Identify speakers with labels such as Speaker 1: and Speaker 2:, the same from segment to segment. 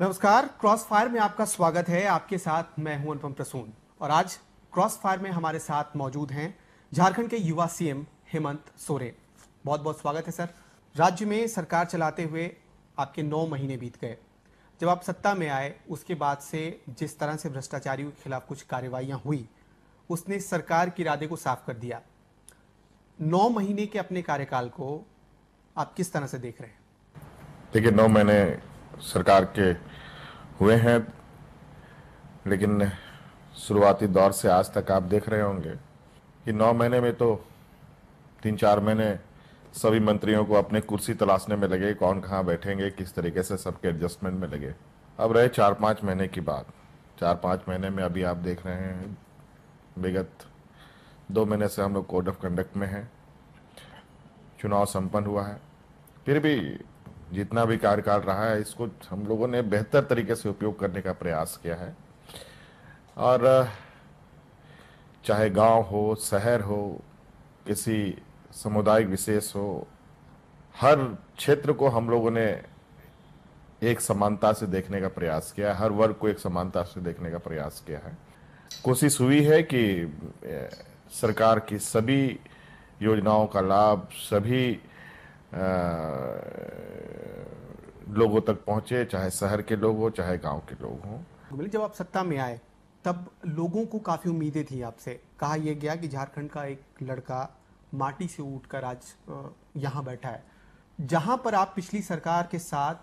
Speaker 1: नमस्कार cross fire में आपका स्वागत है आपके साथ मैं हूं अनुपम प्रसून और आज क्रॉस फायर में हमारे साथ मौजूद हैं झारखंड के युवा सीएम हेमंत सोरेन बहुत बहुत स्वागत है सर राज्य में सरकार चलाते हुए आपके नौ महीने बीत गए जब आप सत्ता में आए उसके बाद से जिस तरह से भ्रष्टाचारियों के खिलाफ कुछ कार्रवाइयाँ हुई उसने सरकार के इरादे को साफ कर दिया नौ महीने के अपने कार्यकाल को आप किस तरह से देख रहे
Speaker 2: हैं देखिए नौ महीने सरकार के हुए हैं लेकिन शुरुआती दौर से आज तक आप देख रहे होंगे कि नौ महीने में तो तीन चार महीने सभी मंत्रियों को अपने कुर्सी तलाशने में लगे कौन कहाँ बैठेंगे किस तरीके से सबके एडजस्टमेंट में लगे अब रहे चार पाँच महीने की बात चार पाँच महीने में अभी आप देख रहे हैं विगत दो महीने से हम लोग कोड ऑफ कंडक्ट में हैं चुनाव संपन्न हुआ है फिर भी जितना भी कार्यकाल रहा है इसको हम लोगों ने बेहतर तरीके से उपयोग करने का प्रयास किया है और चाहे गांव हो शहर हो किसी समुदाय विशेष हो हर क्षेत्र को हम लोगों ने एक समानता से देखने का प्रयास किया है हर वर्ग को एक समानता से देखने का प्रयास किया है कोशिश हुई है कि सरकार की सभी योजनाओं का लाभ सभी लोगों तक पहुंचे चाहे शहर के लोग हो चाहे गांव के लोग हों
Speaker 1: जब आप सत्ता में आए तब लोगों को काफ़ी उम्मीदें थी आपसे कहा यह गया कि झारखंड का एक लड़का माटी से उठ कर आज यहाँ बैठा है जहाँ पर आप पिछली सरकार के साथ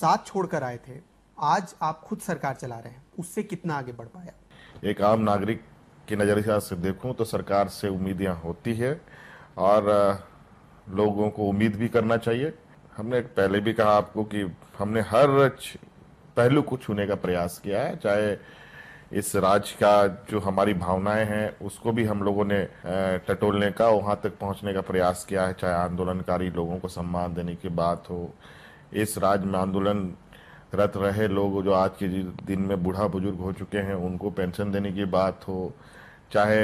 Speaker 1: साथ छोड़कर आए थे आज आप खुद सरकार चला रहे हैं उससे कितना आगे बढ़ पाया
Speaker 2: एक आम नागरिक की नज़रिया से देखूं तो सरकार से उम्मीदें होती है और लोगों को उम्मीद भी करना चाहिए हमने पहले भी कहा आपको कि हमने हर पहलू को छूने का प्रयास किया है चाहे इस राज्य का जो हमारी भावनाएं हैं उसको भी हम लोगों ने टटोलने का वहां तक पहुंचने का प्रयास किया है चाहे आंदोलनकारी लोगों को सम्मान देने की बात हो इस राज्य में आंदोलन रत रहे लोग जो आज के दिन में बूढ़ा बुजुर्ग हो चुके हैं उनको पेंशन देने की बात हो चाहे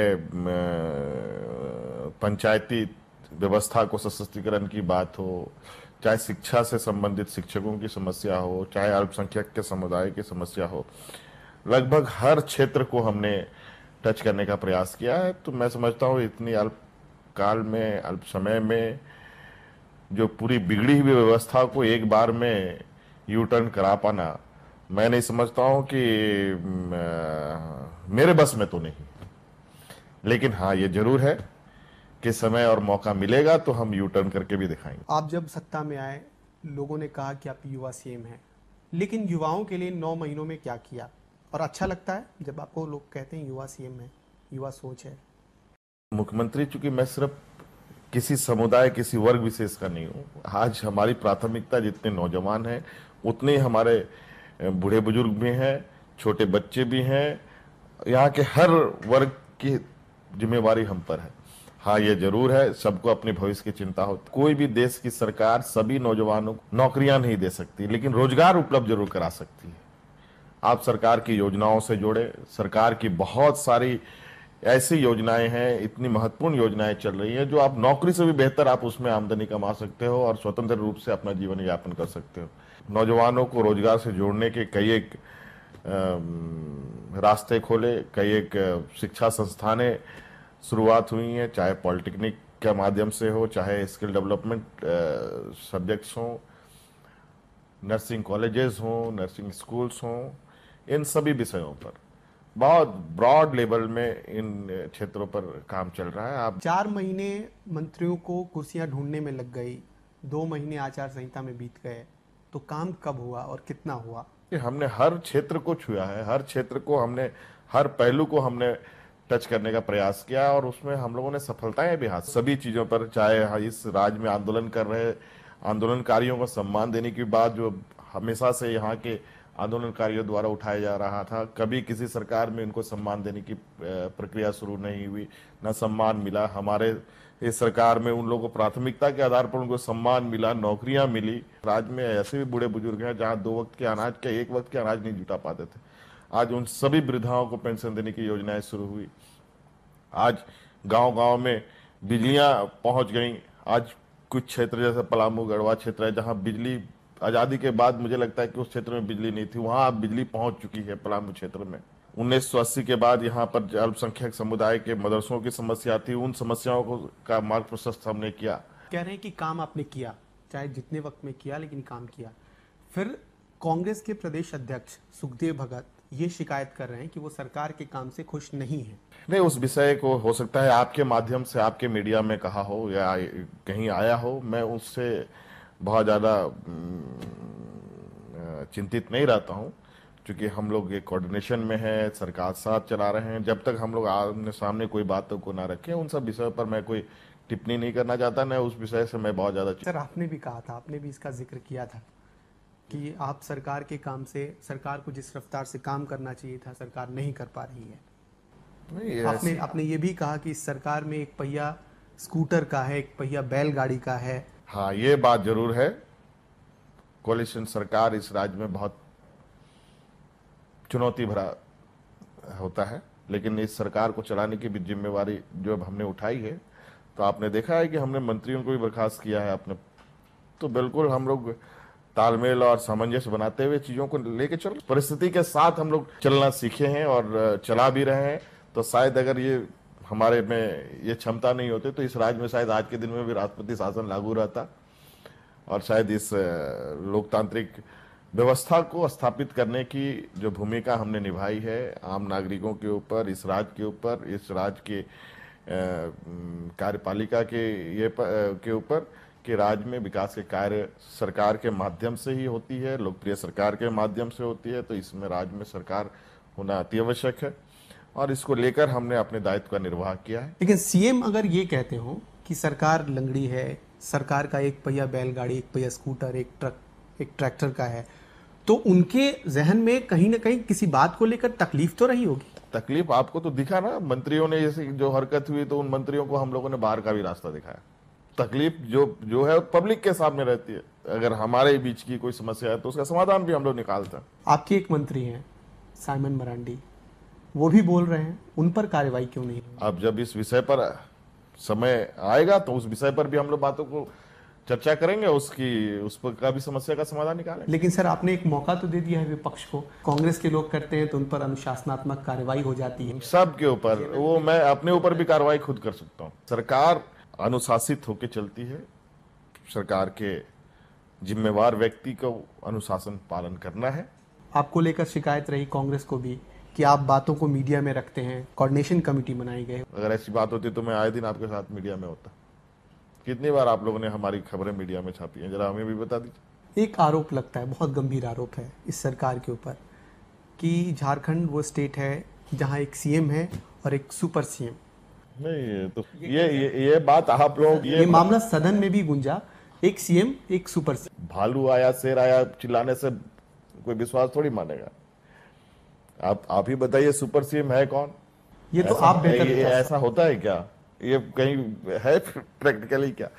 Speaker 2: पंचायती व्यवस्था को सशक्तिकरण की बात हो चाहे शिक्षा से संबंधित शिक्षकों की समस्या हो चाहे अल्पसंख्यक के समुदाय की समस्या हो लगभग हर क्षेत्र को हमने टच करने का प्रयास किया है तो मैं समझता हूँ इतनी अल्प काल में अल्प समय में जो पूरी बिगड़ी हुई व्यवस्था को एक बार में यू टर्न करा पाना मैं नहीं समझता हूँ कि मेरे बस में तो नहीं लेकिन हाँ ये जरूर है के समय और मौका मिलेगा तो हम यू टर्न करके भी दिखाएंगे
Speaker 1: आप जब सत्ता में आए लोगों ने कहा कि आप युवा सीएम हैं लेकिन युवाओं के लिए नौ महीनों में क्या किया और अच्छा लगता है जब आपको लोग कहते हैं युवा सीएम है युवा सोच है
Speaker 2: मुख्यमंत्री चूंकि मैं सिर्फ किसी समुदाय किसी वर्ग विशेष का नहीं हूँ आज हमारी प्राथमिकता जितने नौजवान हैं उतने हमारे बूढ़े बुजुर्ग भी हैं छोटे बच्चे भी हैं यहाँ के हर वर्ग की जिम्मेवारी हम पर है हाँ ये जरूर है सबको अपने भविष्य की चिंता होती कोई भी देश की सरकार सभी नौजवानों को नौकरियां नहीं दे सकती लेकिन रोजगार उपलब्ध जरूर करा सकती है आप सरकार की योजनाओं से जोड़े सरकार की बहुत सारी ऐसी योजनाएं हैं इतनी महत्वपूर्ण योजनाएं चल रही हैं जो आप नौकरी से भी बेहतर आप उसमें आमदनी कमा सकते हो और स्वतंत्र रूप से अपना जीवन यापन कर सकते हो नौजवानों को रोजगार से जोड़ने के कई एक रास्ते खोले कई एक शिक्षा संस्थानें शुरुआत हुई है चाहे पॉलिटेक्निक के माध्यम से हो चाहे स्किल डेवलपमेंट सब्जेक्ट्स हों नर्सिंग कॉलेजेस हों नर्सिंग स्कूल्स हों इन सभी विषयों पर बहुत ब्रॉड लेवल में इन क्षेत्रों पर काम चल रहा है आप
Speaker 1: चार महीने मंत्रियों को कुर्सियां ढूंढने में लग गई दो महीने आचार संहिता में बीत गए तो काम कब हुआ और कितना हुआ
Speaker 2: हमने हर क्षेत्र को छुआ है हर क्षेत्र को हमने हर पहलू को हमने टच करने का प्रयास किया और उसमें हम लोगों ने सफलताएं भी हासिल सभी चीज़ों पर चाहे इस राज्य में आंदोलन कर रहे आंदोलनकारियों को सम्मान देने की बात जो हमेशा से यहाँ के आंदोलनकारियों द्वारा उठाया जा रहा था कभी किसी सरकार में उनको सम्मान देने की प्रक्रिया शुरू नहीं हुई न सम्मान मिला हमारे इस सरकार में उन लोगों को प्राथमिकता के आधार पर उनको सम्मान मिला नौकरियां मिली राज्य में ऐसे भी बूढ़े बुजुर्ग हैं जहां दो वक्त के अनाज के एक वक्त के अनाज नहीं जुटा पाते थे आज उन सभी वृद्धाओं को पेंशन देने की योजनाएं शुरू हुई आज गांव-गांव में बिजलियां पहुंच गई आज कुछ क्षेत्र जैसे पलामू गढ़वा क्षेत्र है जहां बिजली आज़ादी के बाद मुझे लगता है कि उस क्षेत्र में बिजली नहीं थी वहां अब बिजली पहुंच चुकी है पलामू क्षेत्र में उन्नीस के बाद यहाँ पर अल्पसंख्यक समुदाय के मदरसों की समस्या थी उन समस्याओं को का मार्ग प्रशस्त हमने किया
Speaker 1: कह रहे हैं कि काम आपने किया चाहे जितने वक्त में किया लेकिन काम किया फिर कांग्रेस के प्रदेश अध्यक्ष सुखदेव भगत ये शिकायत कर रहे हैं कि वो सरकार के काम से खुश नहीं है
Speaker 2: नहीं उस विषय को हो सकता है आपके माध्यम से आपके मीडिया में कहा हो या कहीं आया हो मैं उससे बहुत ज़्यादा चिंतित नहीं रहता हूँ क्योंकि हम लोग ये कोऑर्डिनेशन में है सरकार साथ चला रहे हैं जब तक हम लोग आमने सामने कोई बातों को ना रखें उन सब विषयों पर मैं कोई टिप्पणी नहीं करना चाहता न उस विषय से मैं बहुत ज़्यादा सर
Speaker 1: आपने भी कहा था आपने भी इसका जिक्र किया था कि आप सरकार के काम से सरकार को जिस रफ्तार से काम करना चाहिए था सरकार नहीं कर पा रही है नहीं आपने आपने ये भी कहा कि सरकार में एक पहिया स्कूटर का है एक पहिया बैलगाड़ी का है
Speaker 2: हाँ ये बात जरूर है कोलिशन सरकार इस राज्य में बहुत चुनौती भरा होता है लेकिन इस सरकार को चलाने की भी जिम्मेवारी जो अब हमने उठाई है तो आपने देखा है कि हमने मंत्रियों को भी बर्खास्त किया है आपने तो बिल्कुल हम लोग तालमेल और सामंजस्य बनाते हुए चीजों को लेके चलो परिस्थिति के साथ हम लोग चलना सीखे हैं और चला भी रहे हैं तो शायद अगर ये हमारे में ये क्षमता नहीं होती तो इस राज्य में शायद आज के दिन में भी राष्ट्रपति शासन लागू रहता और शायद इस लोकतांत्रिक व्यवस्था को स्थापित करने की जो भूमिका हमने निभाई है आम नागरिकों के ऊपर इस राज्य के ऊपर इस राज्य के कार्यपालिका के ये के ऊपर के राज्य में विकास के कार्य सरकार के माध्यम से ही होती है लोकप्रिय सरकार के माध्यम से होती है तो इसमें राज्य में सरकार होना अति आवश्यक है और इसको लेकर हमने अपने दायित्व का निर्वाह किया है
Speaker 1: लेकिन सीएम अगर ये कहते हो कि सरकार लंगड़ी है सरकार का एक पहिया बैलगाड़ी एक पहिया स्कूटर एक ट्रक एक ट्रैक्टर का है तो उनके जहन में कहीं ना कहीं किसी बात को लेकर तकलीफ तो रही होगी तकलीफ
Speaker 2: आपको तो दिखा ना मंत्रियों ने जैसे जो हरकत हुई तो उन मंत्रियों को हम लोगों ने बाहर का भी रास्ता दिखाया तकलीफ जो जो है पब्लिक के सामने रहती है अगर हमारे बीच की कोई समस्या है तो उसका समाधान भी हम लोग निकालते हैं
Speaker 1: आपकी एक मंत्री हैं साइमन मरांडी वो भी बोल रहे हैं उन पर कार्रवाई क्यों नहीं
Speaker 2: अब जब इस विषय पर समय आएगा तो उस विषय पर भी हम लोग बातों को चर्चा करेंगे उसकी उस पर का भी समस्या का समाधान निकाले लेकिन सर
Speaker 1: आपने एक मौका तो दे दिया है विपक्ष को कांग्रेस के लोग करते हैं तो उन पर अनुशासनात्मक कार्रवाई हो जाती है
Speaker 2: सबके ऊपर वो मैं अपने ऊपर भी कार्रवाई खुद कर सकता हूँ सरकार अनुशासित होकर चलती है सरकार के जिम्मेवार व्यक्ति को अनुशासन
Speaker 1: पालन करना है आपको लेकर शिकायत रही कांग्रेस को भी कि आप बातों को मीडिया में रखते हैं कोऑर्डिनेशन कमेटी बनाई गई
Speaker 2: अगर ऐसी बात होती तो मैं आए दिन आपके साथ मीडिया में होता कितनी बार आप लोगों ने हमारी खबरें मीडिया में छापी हैं जरा हमें भी बता दीजिए
Speaker 1: एक आरोप लगता है बहुत गंभीर आरोप है इस सरकार के ऊपर कि झारखंड वो स्टेट है जहाँ एक सीएम है और एक सुपर सीएम
Speaker 2: नहीं तो ये ये, ये बात आप लोग ये, ये मामला सदन में भी गुंजा एक सीएम एक सुपर सीएम भालू आया शेर आया चिल्लाने से कोई विश्वास थोड़ी मानेगा आप आप ही बताइए सुपर सीएम है कौन
Speaker 1: ये तो आप बेहतर ये ऐसा होता है
Speaker 2: क्या ये कहीं है प्रैक्टिकली क्या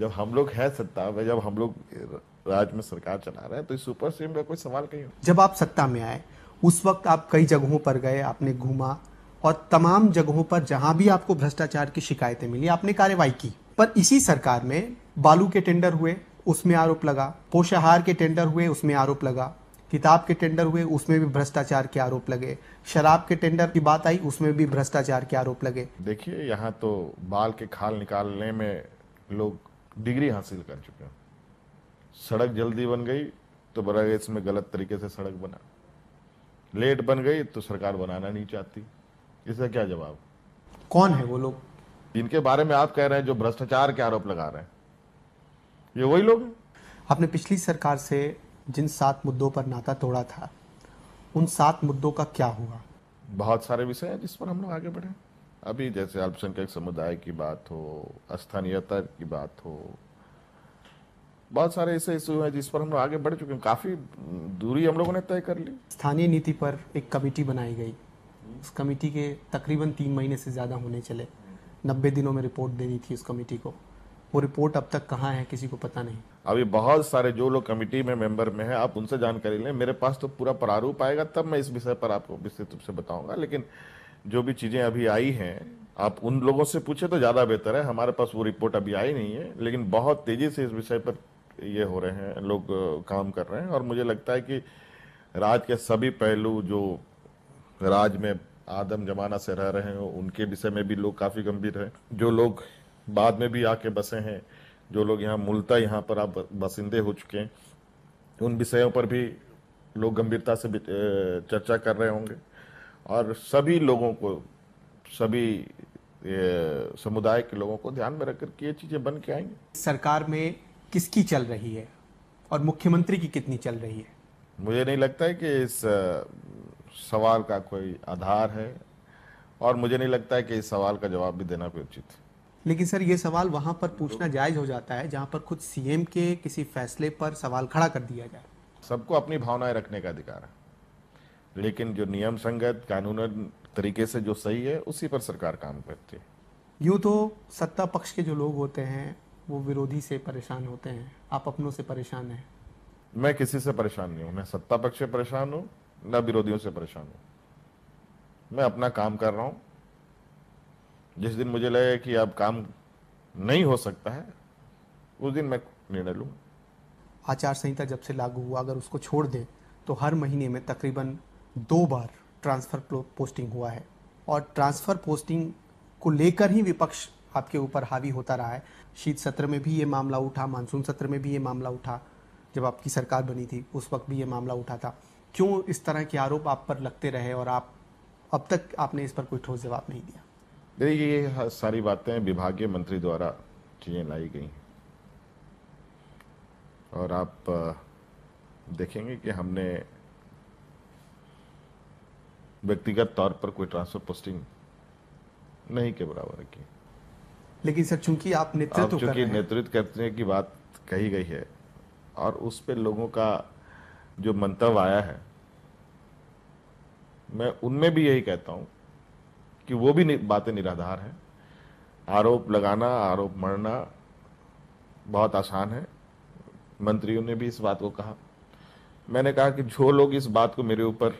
Speaker 2: जब हम लोग है सत्ता में जब हम लोग राज्य में सरकार चला रहे हैं तो इस सुपर सीएम का
Speaker 1: कोई सवाल कहीं जब आप सत्ता में आए उस वक्त आप कई जगहों पर गए आपने घूमा और तमाम जगहों पर जहां भी आपको भ्रष्टाचार की शिकायतें मिली आपने कार्यवाही की पर इसी सरकार में बालू के टेंडर हुए उसमें आरोप लगा पोषाहार के टेंडर हुए उसमें आरोप लगा किताब के टेंडर हुए उसमें भी भ्रष्टाचार के आरोप लगे शराब के टेंडर की बात आई उसमें भी भ्रष्टाचार के आरोप लगे
Speaker 2: देखिए यहाँ तो बाल के खाल निकालने में लोग डिग्री हासिल कर चुके हैं सड़क जल्दी बन गई तो बड़ा इसमें गलत तरीके से सड़क बना लेट बन गई तो सरकार बनाना नहीं चाहती इसका क्या जवाब कौन है वो लोग इनके बारे में आप कह रहे हैं जो भ्रष्टाचार के आरोप लगा
Speaker 1: रहे हैं ये वही लोग आपने पिछली सरकार से जिन सात मुद्दों पर नाता तोड़ा था उन सात मुद्दों का क्या हुआ
Speaker 2: बहुत सारे विषय हैं जिस पर हम लोग आगे बढ़े अभी जैसे अल्पसंख्यक समुदाय की बात हो स्थानीयता की बात हो बहुत सारे ऐसे इशू हैं जिस पर हम लोग आगे बढ़ चुके हैं काफ़ी दूरी हम
Speaker 1: लोगों ने तय कर ली स्थानीय नीति पर एक कमेटी बनाई गई उस कमेटी के तकरीबन तीन महीने से ज़्यादा होने चले नब्बे दिनों में रिपोर्ट देनी थी उस कमेटी को वो रिपोर्ट अब तक कहाँ है किसी को पता नहीं
Speaker 2: अभी बहुत सारे जो लोग कमेटी में मेंबर में हैं आप उनसे जानकारी लें मेरे पास तो पूरा प्रारूप आएगा तब मैं इस विषय पर आपको विस्तृत रूप से बताऊंगा लेकिन जो भी चीज़ें अभी आई हैं आप उन लोगों से पूछे तो ज़्यादा बेहतर है हमारे पास वो रिपोर्ट अभी आई नहीं है लेकिन बहुत तेज़ी से इस विषय पर ये हो रहे हैं लोग काम कर रहे हैं और मुझे लगता है कि राज के सभी पहलू जो राज में आदम जमाना से रह रहे हैं उनके विषय में भी लोग काफ़ी गंभीर हैं जो लोग बाद में भी आके बसे हैं जो लोग यहाँ मूलता यहाँ पर आप बसिंदे हो चुके हैं उन विषयों पर भी लोग गंभीरता से चर्चा कर रहे होंगे और सभी लोगों को सभी समुदाय के लोगों को ध्यान में रखकर ये चीज़ें बन के
Speaker 1: आएंगी सरकार में किसकी चल रही है और मुख्यमंत्री की कितनी चल रही है
Speaker 2: मुझे नहीं लगता है कि इस सवाल का कोई आधार है और मुझे नहीं लगता है कि इस सवाल का जवाब भी देना कोई उचित है
Speaker 1: लेकिन सर ये सवाल वहाँ पर पूछना जायज़ हो जाता है जहाँ पर खुद सीएम के किसी फैसले पर सवाल खड़ा कर दिया जाए सबको अपनी भावनाएं रखने का
Speaker 2: अधिकार है लेकिन जो नियम संगत कानून तरीके से जो सही है उसी पर सरकार काम करती है
Speaker 1: यूँ तो सत्ता पक्ष के जो लोग होते हैं वो विरोधी से परेशान होते हैं आप अपनों से परेशान हैं
Speaker 2: मैं किसी से परेशान नहीं हूँ मैं सत्ता पक्ष से परेशान हूँ ना विरोधियों से परेशान हूं मैं अपना काम कर रहा हूं जिस दिन मुझे लगे कि अब काम नहीं हो सकता है उस दिन मैं निर्णय लूंगा
Speaker 1: आचार संहिता जब से लागू हुआ अगर उसको छोड़ दें तो हर महीने में तकरीबन दो बार ट्रांसफ़र पोस्टिंग हुआ है और ट्रांसफ़र पोस्टिंग को लेकर ही विपक्ष आपके ऊपर हावी होता रहा है शीत सत्र में भी ये मामला उठा मानसून सत्र में भी ये मामला उठा जब आपकी सरकार बनी थी उस वक्त भी ये मामला उठा था क्यों इस तरह के आरोप आप पर लगते रहे और आप अब तक आपने इस पर कोई ठोस जवाब नहीं दिया
Speaker 2: देखिए ये सारी बातें विभागीय मंत्री द्वारा चीज़ें लाई गई और आप देखेंगे कि हमने व्यक्तिगत तौर पर कोई ट्रांसफर पोस्टिंग नहीं के बराबर की
Speaker 1: लेकिन सर चूंकि आप नेतृत्व चूंकि
Speaker 2: नेतृत्व करने की बात कही गई है और उस पर लोगों का जो मंतव आया है मैं उनमें भी यही कहता हूं कि वो भी बातें निराधार हैं आरोप लगाना आरोप मरना बहुत आसान है मंत्रियों ने भी इस बात को कहा मैंने कहा कि जो लोग इस बात को मेरे ऊपर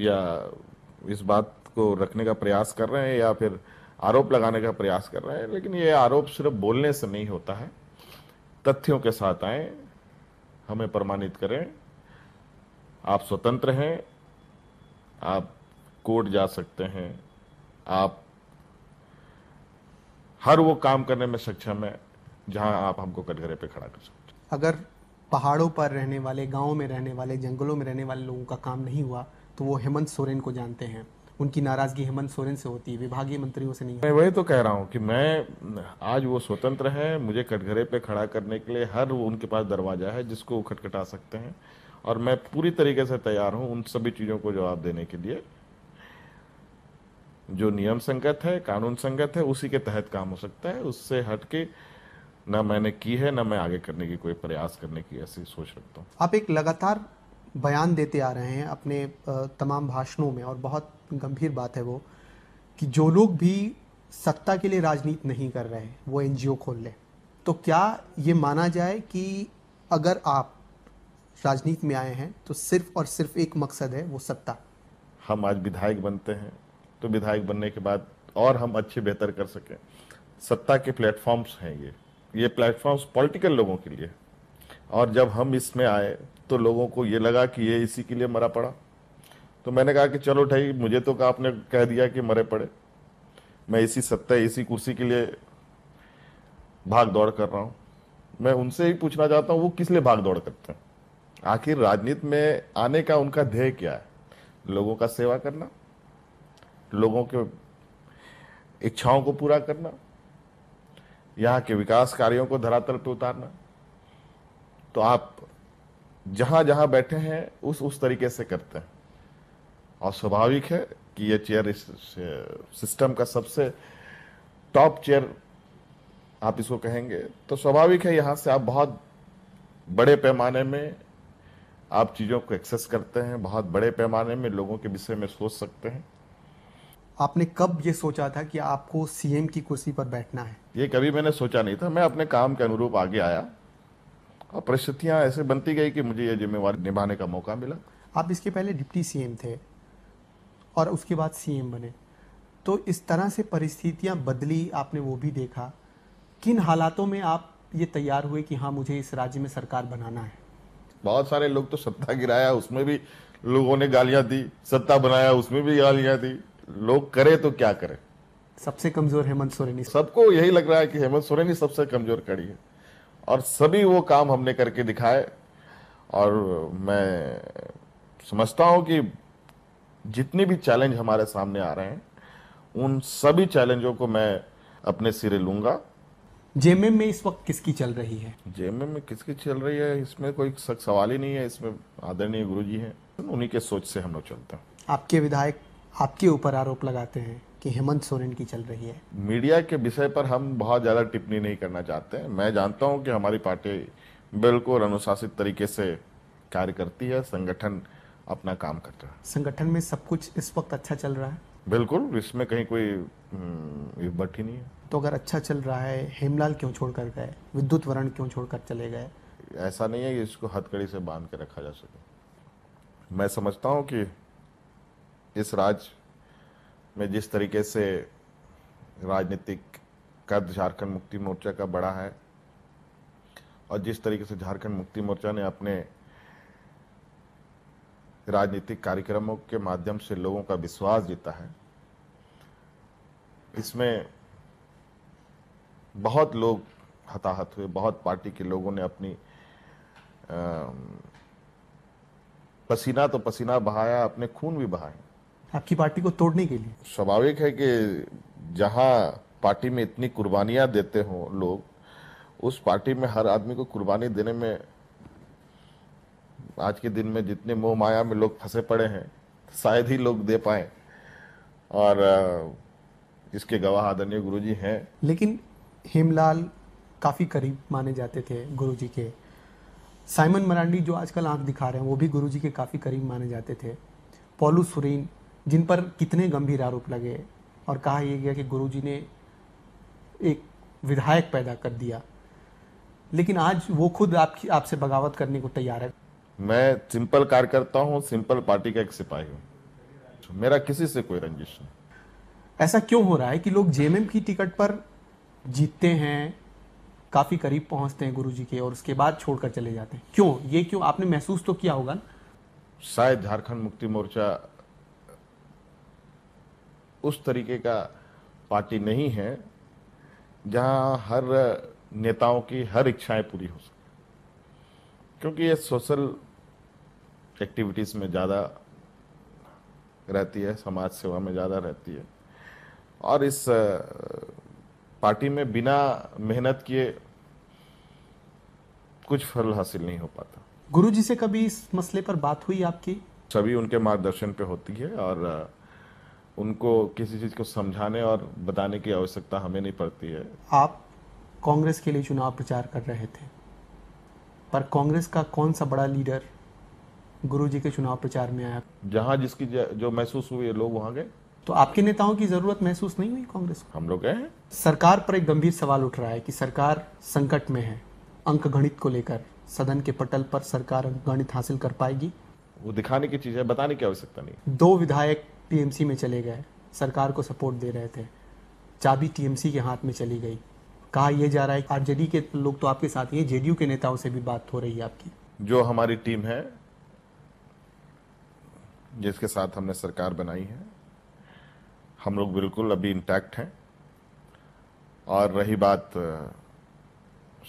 Speaker 2: या इस बात को रखने का प्रयास कर रहे हैं या फिर आरोप लगाने का प्रयास कर रहे हैं लेकिन ये आरोप सिर्फ बोलने से नहीं होता है तथ्यों के साथ आए हमें प्रमाणित करें आप स्वतंत्र हैं आप कोर्ट जा सकते हैं आप हर वो काम करने में सक्षम है जहां आप हमको कटघरे पे खड़ा कर सकते
Speaker 1: अगर पहाड़ों पर रहने वाले गाँव में रहने वाले जंगलों में रहने वाले लोगों का काम नहीं हुआ तो वो हेमंत सोरेन को जानते हैं उनकी नाराजगी हेमंत सोरेन से होती है विभागीय मंत्रियों से नहीं
Speaker 2: मैं वही तो कह रहा हूँ कि मैं आज वो स्वतंत्र है मुझे कटघरे पे खड़ा करने के लिए हर उनके पास दरवाजा है जिसको वो खटखटा सकते हैं और मैं पूरी तरीके से तैयार हूँ उन सभी चीज़ों को जवाब देने के लिए जो नियम संगत है कानून संगत है उसी के तहत काम हो सकता है उससे हट के ना मैंने की है ना मैं आगे करने की कोई प्रयास करने की ऐसी सोच रखता हूँ
Speaker 1: आप एक लगातार बयान देते आ रहे हैं अपने तमाम भाषणों में और बहुत गंभीर बात है वो कि जो लोग भी सत्ता के लिए राजनीति नहीं कर रहे हैं वो एन खोल लें तो क्या ये माना जाए कि अगर आप राजनीति में आए हैं तो सिर्फ और सिर्फ एक मकसद है वो सत्ता
Speaker 2: हम आज विधायक बनते हैं तो विधायक बनने के बाद और हम अच्छे बेहतर कर सकें सत्ता के प्लेटफॉर्म्स हैं ये ये प्लेटफॉर्म्स पॉलिटिकल लोगों के लिए और जब हम इसमें आए तो लोगों को ये लगा कि ये इसी के लिए मरा पड़ा तो मैंने कहा कि चलो ठाई मुझे तो आपने कह दिया कि मरे पड़े मैं इसी सत्ता इसी कुर्सी के लिए भाग दौड़ कर रहा हूँ मैं उनसे ही पूछना चाहता हूँ वो किस लिए भाग दौड़ करते हैं आखिर राजनीति में आने का उनका ध्येय क्या है लोगों का सेवा करना लोगों के इच्छाओं को पूरा करना यहाँ के विकास कार्यों को धरातल पर उतारना तो आप जहाँ जहाँ बैठे हैं उस उस तरीके से करते हैं और स्वाभाविक है कि ये चेयर इस सिस्टम का सबसे टॉप चेयर आप इसको कहेंगे तो स्वाभाविक है यहाँ से आप बहुत बड़े पैमाने में आप चीज़ों को एक्सेस करते हैं बहुत बड़े पैमाने में लोगों के विषय में सोच सकते हैं
Speaker 1: आपने कब ये सोचा था कि आपको सीएम की कुर्सी पर बैठना है
Speaker 2: ये कभी मैंने सोचा नहीं था मैं अपने काम के अनुरूप आगे आया और परिस्थितियां ऐसे बनती गई कि मुझे ये जिम्मेवारी निभाने का मौका मिला
Speaker 1: आप इसके पहले डिप्टी सीएम थे और उसके बाद सीएम बने तो इस तरह से परिस्थितियाँ बदली आपने वो भी देखा किन हालातों में आप ये तैयार हुए कि हाँ मुझे इस राज्य में सरकार बनाना है
Speaker 2: बहुत सारे लोग तो सत्ता गिराया उसमें भी लोगों ने गालियां दी सत्ता बनाया उसमें भी गालियां दी लोग करे तो क्या करे
Speaker 1: सबसे कमजोर हेमंत सोरेन
Speaker 2: सबको यही लग रहा है कि हेमंत सोरेन ही सबसे कमजोर कड़ी है और सभी वो काम हमने करके दिखाए और मैं समझता हूँ कि जितने भी चैलेंज हमारे सामने आ रहे हैं उन सभी चैलेंजों को मैं अपने सिरे लूंगा
Speaker 1: जेएमएम में इस वक्त किसकी चल रही है
Speaker 2: जेएमएम में किसकी चल रही है इसमें कोई सख्त सवाल ही नहीं है इसमें आदरणीय गुरु जी हैं उन्हीं के सोच से हम लोग चलते हैं
Speaker 1: आपके विधायक आपके ऊपर आरोप लगाते हैं कि हेमंत सोरेन की चल रही है
Speaker 2: मीडिया के विषय पर हम बहुत ज़्यादा टिप्पणी नहीं करना चाहते हैं मैं जानता हूँ कि हमारी पार्टी बिल्कुल अनुशासित तरीके से कार्य करती है संगठन अपना काम करता
Speaker 1: है संगठन में सब कुछ इस वक्त अच्छा चल रहा है
Speaker 2: बिल्कुल इसमें कहीं कोई ये हम्म, बट ही नहीं है
Speaker 1: तो अगर अच्छा चल रहा है हेमलाल क्यों छोड़ कर गए विद्युत वरण क्यों छोड़ कर चले गए
Speaker 2: ऐसा नहीं है कि इसको हथकड़ी से बांध के रखा जा सके मैं समझता हूँ कि इस राज में जिस तरीके से राजनीतिक कद झारखंड मुक्ति मोर्चा का बड़ा है और जिस तरीके से झारखंड मुक्ति मोर्चा ने अपने राजनीतिक कार्यक्रमों के माध्यम से लोगों का विश्वास जीता है इसमें बहुत लोग हताहत हुए बहुत पार्टी के लोगों ने अपनी आ, पसीना तो पसीना बहाया अपने खून भी बहाए
Speaker 1: आपकी पार्टी को तोड़ने के लिए
Speaker 2: स्वाभाविक है कि जहां पार्टी में इतनी कुर्बानियां देते हो लोग उस पार्टी में हर आदमी को कुर्बानी देने में आज के दिन में जितने मोह माया में लोग फंसे पड़े हैं शायद ही लोग दे पाए और इसके गवाह आदरणीय गुरु जी हैं
Speaker 1: लेकिन हेमलाल काफ़ी करीब माने जाते थे गुरु जी के साइमन मरांडी जो आजकल आंख दिखा रहे हैं वो भी गुरु जी के काफ़ी करीब माने जाते थे पोलू सुरीन जिन पर कितने गंभीर आरोप लगे और कहा यह गया कि गुरु जी ने एक विधायक पैदा कर दिया लेकिन आज वो खुद आपकी आपसे बगावत करने को तैयार है
Speaker 2: मैं सिंपल कार्यकर्ता हूं सिंपल पार्टी का एक सिपाही हूं मेरा किसी से कोई रंजिश नहीं
Speaker 1: ऐसा क्यों हो रहा है कि लोग जेएमएम की टिकट पर जीतते हैं काफ़ी करीब पहुंचते हैं गुरुजी के और उसके बाद छोड़कर चले जाते हैं क्यों ये क्यों आपने महसूस तो किया होगा
Speaker 2: शायद झारखंड मुक्ति मोर्चा उस तरीके का पार्टी नहीं है जहां हर नेताओं की हर इच्छाएं पूरी हो सके क्योंकि ये सोशल एक्टिविटीज़ में ज़्यादा रहती है समाज सेवा में ज़्यादा रहती है और इस पार्टी में बिना मेहनत किए कुछ फल हासिल नहीं हो पाता
Speaker 1: गुरु जी से कभी इस मसले पर बात हुई आपकी
Speaker 2: सभी उनके मार्गदर्शन पे होती है और उनको किसी चीज़ को समझाने और बताने की आवश्यकता हमें नहीं पड़ती है
Speaker 1: आप कांग्रेस के लिए चुनाव प्रचार कर रहे थे पर कांग्रेस का कौन सा बड़ा लीडर गुरु जी के चुनाव प्रचार में आया
Speaker 2: जहाँ जिसकी जो
Speaker 1: महसूस हुई लोग वहाँ गए तो आपके नेताओं की जरूरत महसूस नहीं हुई कांग्रेस को हम लोग गए हैं सरकार पर एक गंभीर सवाल उठ रहा है कि सरकार संकट में है अंक गणित को लेकर सदन के पटल पर सरकार अंक गणित हासिल कर पाएगी
Speaker 2: वो दिखाने की चीज है बताने की आवश्यकता नहीं
Speaker 1: दो विधायक टीएमसी में चले गए सरकार को सपोर्ट दे रहे थे चाबी टीएमसी के हाथ में चली गई कहा यह जा रहा है आरजेडी के लोग तो आपके साथ ही जेडीयू के नेताओं से भी बात हो रही है आपकी
Speaker 2: जो हमारी टीम है जिसके साथ हमने सरकार बनाई है हम लोग बिल्कुल अभी इंटैक्ट हैं और रही बात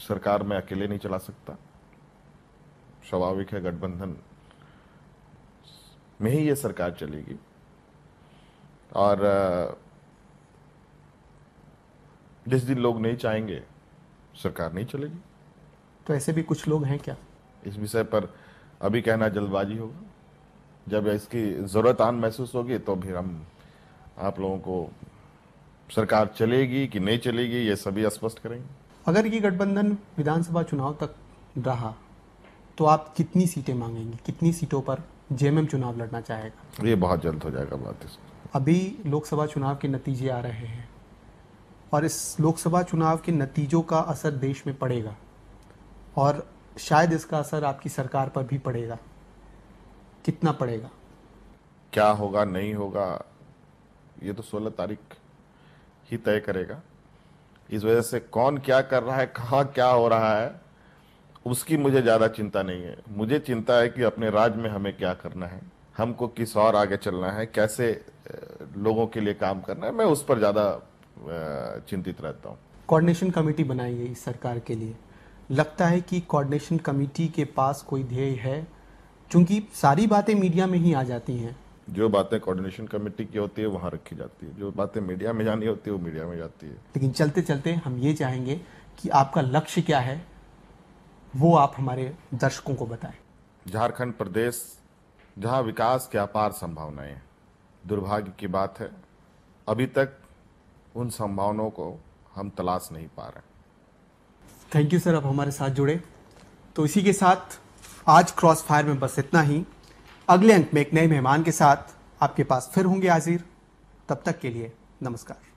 Speaker 2: सरकार में अकेले नहीं चला सकता स्वाभाविक है गठबंधन में ही ये सरकार चलेगी और जिस दिन लोग नहीं चाहेंगे सरकार नहीं चलेगी
Speaker 1: तो ऐसे भी कुछ लोग हैं क्या
Speaker 2: इस विषय पर अभी कहना जल्दबाजी होगा जब इसकी ज़रूरत आन महसूस होगी तो फिर हम आप लोगों को सरकार चलेगी कि नहीं चलेगी ये सभी स्पष्ट करेंगे
Speaker 1: अगर ये गठबंधन विधानसभा चुनाव तक रहा तो आप कितनी सीटें मांगेंगे कितनी सीटों पर जेएमएम चुनाव लड़ना चाहेगा
Speaker 2: ये बहुत जल्द हो
Speaker 1: जाएगा बात इसमें अभी लोकसभा चुनाव के नतीजे आ रहे हैं और इस लोकसभा चुनाव के नतीजों का असर देश में पड़ेगा और शायद इसका असर आपकी सरकार पर भी पड़ेगा कितना पड़ेगा
Speaker 2: क्या होगा नहीं होगा ये तो 16 तारीख ही तय करेगा इस वजह से कौन क्या कर रहा है कहाँ क्या हो रहा है उसकी मुझे ज़्यादा चिंता नहीं है मुझे चिंता है कि अपने राज्य में हमें क्या करना है हमको किस और आगे चलना है कैसे लोगों के लिए काम करना है मैं उस पर ज़्यादा चिंतित रहता
Speaker 1: हूँ कोऑर्डिनेशन कमेटी बनाई गई सरकार के लिए लगता है कि कोऑर्डिनेशन कमेटी के पास कोई ध्येय है चूंकि सारी बातें मीडिया में ही आ जाती हैं
Speaker 2: जो बातें कोऑर्डिनेशन कमेटी की होती है वहाँ रखी जाती है जो बातें मीडिया में जानी होती है वो मीडिया में जाती है
Speaker 1: लेकिन चलते चलते हम ये चाहेंगे कि आपका लक्ष्य क्या है वो आप हमारे दर्शकों को बताएं
Speaker 2: झारखंड प्रदेश जहाँ विकास की अपार संभावनाएं हैं दुर्भाग्य की बात है अभी तक उन संभावनाओं को हम तलाश नहीं पा रहे
Speaker 1: थैंक यू सर आप हमारे साथ जुड़े तो इसी के साथ आज क्रॉस फायर में बस इतना ही अगले अंक में एक नए मेहमान के साथ आपके पास फिर होंगे हाजिर तब तक के लिए नमस्कार